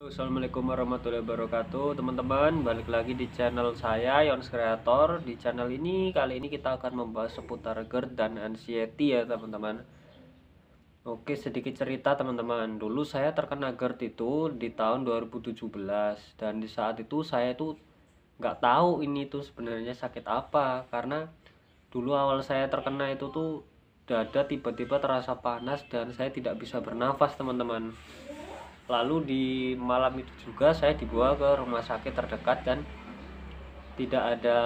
Assalamualaikum warahmatullahi wabarakatuh teman-teman balik lagi di channel saya Yons Creator di channel ini kali ini kita akan membahas seputar GERD dan anxiety ya teman-teman Oke sedikit cerita teman-teman dulu saya terkena GERD itu di tahun 2017 dan di saat itu saya tuh nggak tahu ini tuh sebenarnya sakit apa karena dulu awal saya terkena itu tuh dada tiba-tiba terasa panas dan saya tidak bisa bernafas teman-teman lalu di malam itu juga saya dibawa ke rumah sakit terdekat dan tidak ada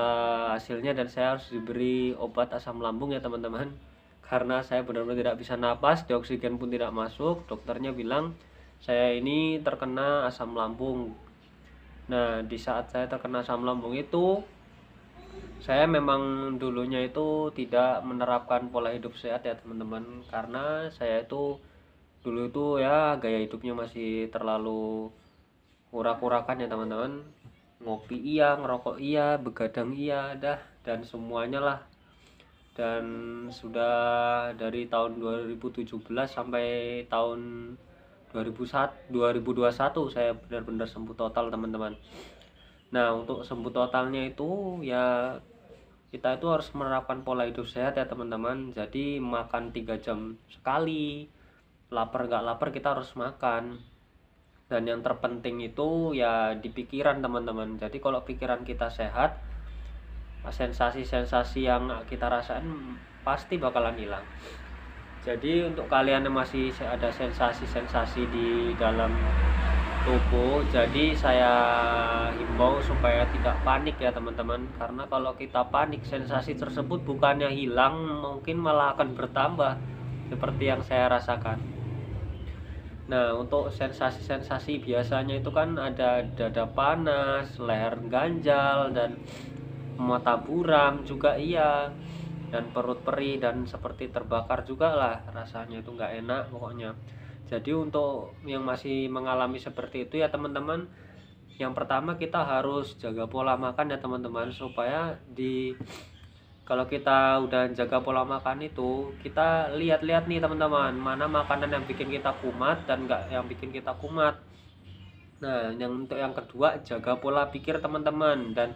hasilnya dan saya harus diberi obat asam lambung ya teman-teman karena saya benar-benar tidak bisa napas, dioksigen pun tidak masuk. Dokternya bilang saya ini terkena asam lambung. Nah, di saat saya terkena asam lambung itu saya memang dulunya itu tidak menerapkan pola hidup sehat ya, teman-teman, karena saya itu dulu itu ya gaya hidupnya masih terlalu urak-urakan ya teman-teman ngopi iya ngerokok iya begadang iya dah dan semuanya lah dan sudah dari tahun 2017 sampai tahun 2001 2021 saya benar-benar sembuh total teman-teman nah untuk sembuh totalnya itu ya kita itu harus menerapkan pola hidup sehat ya teman-teman jadi makan tiga jam sekali lapar gak lapar kita harus makan dan yang terpenting itu ya di pikiran teman-teman jadi kalau pikiran kita sehat sensasi-sensasi yang kita rasain pasti bakalan hilang jadi untuk kalian yang masih ada sensasi-sensasi di dalam tubuh jadi saya himbau supaya tidak panik ya teman-teman karena kalau kita panik sensasi tersebut bukannya hilang mungkin malah akan bertambah seperti yang saya rasakan Nah, untuk sensasi-sensasi biasanya itu kan ada dada panas, leher ganjal, dan mata buram juga iya, dan perut perih, dan seperti terbakar juga lah rasanya itu nggak enak pokoknya. Jadi untuk yang masih mengalami seperti itu ya teman-teman, yang pertama kita harus jaga pola makan ya teman-teman supaya di kalau kita udah jaga pola makan itu kita lihat-lihat nih teman-teman mana makanan yang bikin kita kumat dan enggak yang bikin kita kumat nah yang untuk yang kedua jaga pola pikir teman-teman dan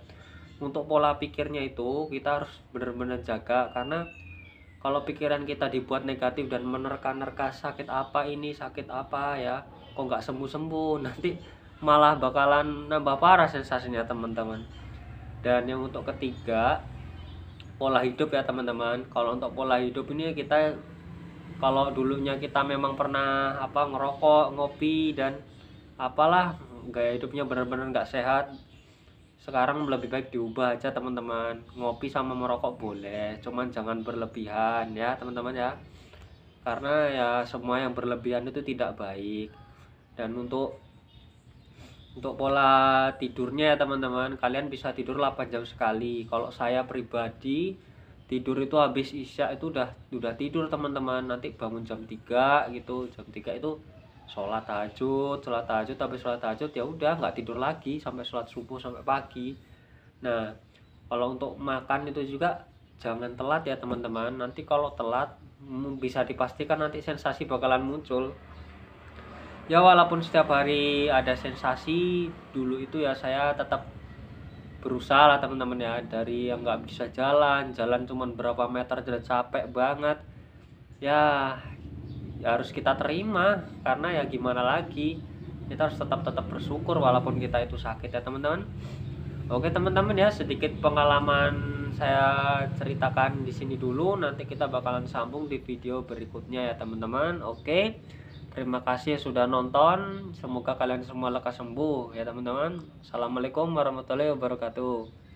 untuk pola pikirnya itu kita harus benar-benar jaga karena kalau pikiran kita dibuat negatif dan menerka-nerka sakit apa ini sakit apa ya kok nggak sembuh-sembuh nanti malah bakalan nambah parah sensasinya teman-teman dan yang untuk ketiga pola hidup ya teman-teman kalau untuk pola hidup ini kita kalau dulunya kita memang pernah apa ngerokok ngopi dan apalah gaya hidupnya benar-benar nggak sehat sekarang lebih baik diubah aja teman-teman ngopi sama merokok boleh cuman jangan berlebihan ya teman-teman ya karena ya semua yang berlebihan itu tidak baik dan untuk untuk pola tidurnya ya teman-teman kalian bisa tidur 8 jam sekali kalau saya pribadi tidur itu habis isya itu udah udah tidur teman-teman nanti bangun jam 3 gitu jam 3 itu sholat tahajud sholat tahajud tapi sholat tahajud ya udah nggak tidur lagi sampai sholat subuh sampai pagi nah kalau untuk makan itu juga jangan telat ya teman-teman nanti kalau telat bisa dipastikan nanti sensasi bakalan muncul ya walaupun setiap hari ada sensasi dulu itu ya saya tetap berusaha lah teman-teman ya dari yang nggak bisa jalan jalan cuman berapa meter jalan capek banget ya, ya harus kita terima karena ya gimana lagi kita harus tetap tetap bersyukur walaupun kita itu sakit ya teman-teman oke teman-teman ya sedikit pengalaman saya ceritakan di sini dulu nanti kita bakalan sambung di video berikutnya ya teman-teman oke Terima kasih ya sudah nonton. Semoga kalian semua lekas sembuh ya teman-teman. Assalamualaikum warahmatullahi wabarakatuh.